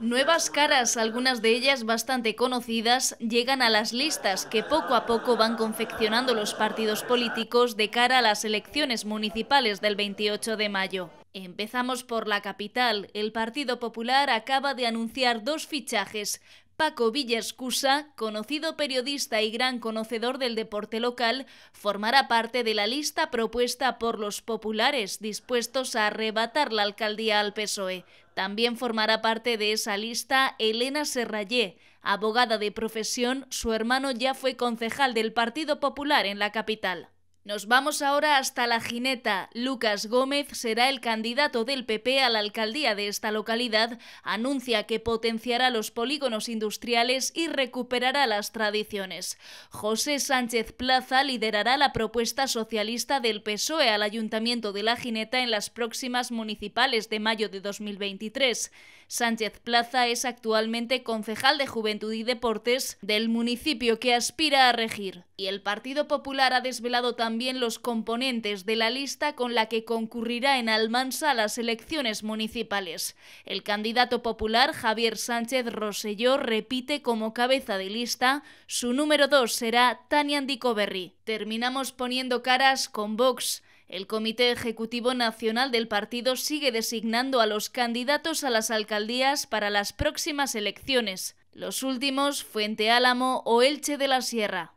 Nuevas caras, algunas de ellas bastante conocidas, llegan a las listas que poco a poco van confeccionando los partidos políticos de cara a las elecciones municipales del 28 de mayo. Empezamos por la capital. El Partido Popular acaba de anunciar dos fichajes, Paco Villascusa, conocido periodista y gran conocedor del deporte local, formará parte de la lista propuesta por los populares dispuestos a arrebatar la alcaldía al PSOE. También formará parte de esa lista Elena Serrallé, abogada de profesión, su hermano ya fue concejal del Partido Popular en la capital. Nos vamos ahora hasta La Jineta. Lucas Gómez será el candidato del PP a la alcaldía de esta localidad. Anuncia que potenciará los polígonos industriales y recuperará las tradiciones. José Sánchez Plaza liderará la propuesta socialista del PSOE al Ayuntamiento de La Jineta en las próximas municipales de mayo de 2023. Sánchez Plaza es actualmente concejal de Juventud y Deportes del municipio que aspira a regir. Y el Partido Popular ha desvelado también también los componentes de la lista con la que concurrirá en Almansa a las elecciones municipales. El candidato popular Javier Sánchez Roselló repite como cabeza de lista, su número dos será Tania Andicoberri. Terminamos poniendo caras con Vox. El Comité Ejecutivo Nacional del partido sigue designando a los candidatos a las alcaldías para las próximas elecciones. Los últimos, Fuente Álamo o Elche de la Sierra.